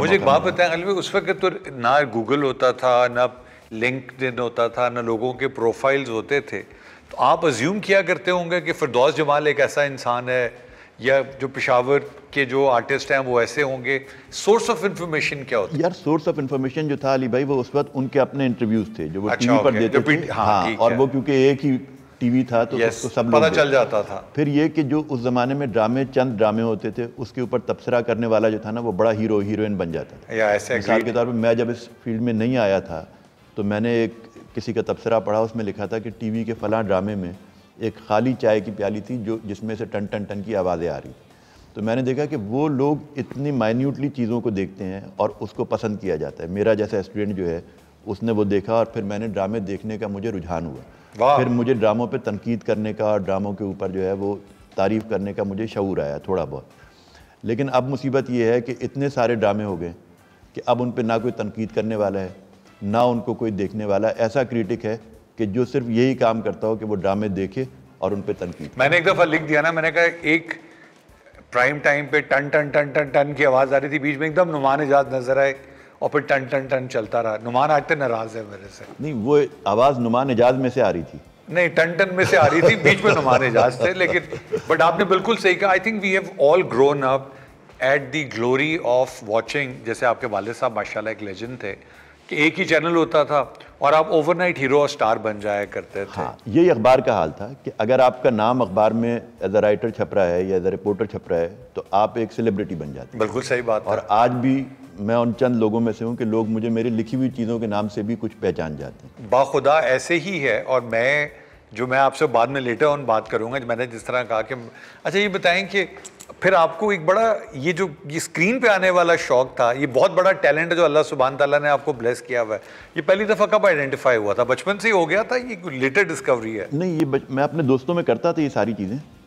मुझे एक बात बताएं अलवी उस वक्त तो ना गूगल होता था ना लिंकड होता था ना लोगों के प्रोफाइल्स होते थे तो आप अज्यूम किया करते होंगे कि फिरदौस जमाल एक ऐसा इंसान है या जो पिशावर के जो आर्टिस्ट हैं वो ऐसे होंगे सोर्स ऑफ इन्फॉर्मेशन क्या होता है यार सोर्स ऑफ इन्फॉर्मेशन जो था अली भाई वो उस वक्त उनके अपने इंटरव्यूज थे जो वो अच्छा, टीवी पर देते थे हाँ, हाँ और वो क्योंकि एक ही टीवी था तो yes, उसको तो सब पता चल जाता था फिर ये कि जो उस ज़माने में ड्रामे चंद ड्रामे होते थे उसके ऊपर तबसरा करने वाला जो था ना वो बड़ा हीरो हीरोइन बन जाता था या ऐसे मिसाल के तौर पर मैं जब इस फील्ड में नहीं आया था तो मैंने एक किसी का तबसरा पढ़ा उसमें लिखा था कि टीवी के फ़ला ड्रामे में एक खाली चाय की प्याली थी जो जिसमें से टन टन टन की आवाज़ें आ रही तो मैंने देखा कि वो लोग इतनी माइन्यूटली चीज़ों को देखते हैं और उसको पसंद किया जाता है मेरा जैसा स्टूडेंट जो है उसने वो देखा और फिर मैंने ड्रामे देखने का मुझे रुझान हुआ फिर मुझे ड्रामों पे तनकीद करने का ड्रामों के ऊपर जो है वो तारीफ़ करने का मुझे शूर आया थोड़ा बहुत लेकिन अब मुसीबत ये है कि इतने सारे ड्रामे हो गए कि अब उन पर ना कोई तनकीद करने वाला है ना उनको कोई देखने वाला ऐसा क्रिटिक है कि जो सिर्फ यही काम करता हो कि वो ड्रामे देखे और उन पर तनकीद मैंने एक दफ़ा लिख दिया ना मैंने कहा एक प्राइम टाइम पे टन टन टन टन टन की आवाज़ आ रही थी बीच में एकदम नुमान एजाज नजर आए और फिर टन टन टन चलता रहा नुमान आगते नाराज है मेरे से नहीं वो आवाज़ नुमान एजाज में से आ रही थी नहीं टन टन में से आ रही थी बीच में नुमान एजाज थे लेकिन बट आपने बिल्कुल सही कहा I think we have all grown up at the glory of watching जैसे आपके वाले साहब माशाल्लाह एक लेजेंड थे कि एक ही चैनल होता था और आप ओवरनाइट हीरो और स्टार बन जाया करते थे हाँ, यही अखबार का हाल था कि अगर आपका नाम अखबार में एज अ राइटर छप रहा है या एज अ रिपोर्टर छप रहा है तो आप एक सेलिब्रिटी बन जाते बिल्कुल सही बात और आज भी मैं उन चंद लोगों में से हूँ कि लोग मुझे मेरी लिखी हुई चीज़ों के नाम से भी कुछ पहचान जाते हैं बाखुदा ऐसे ही है और मैं जो मैं आपसे बाद में लेटर ऑन बात करूँगा मैंने जिस तरह कहा कि अच्छा ये बताएं कि फिर आपको एक बड़ा ये जो ये स्क्रीन पे आने वाला शौक था ये बहुत बड़ा टैलेंट है जो अल्लाह सुबहान तला ने आपको ब्लेस किया हुआ है ये पहली दफ़ा कब आइडेंटिफाई हुआ था बचपन से ही हो गया था ये लेटर डिस्कवरी है नहीं ये बच... मैं अपने दोस्तों में करता था ये सारी चीज़ें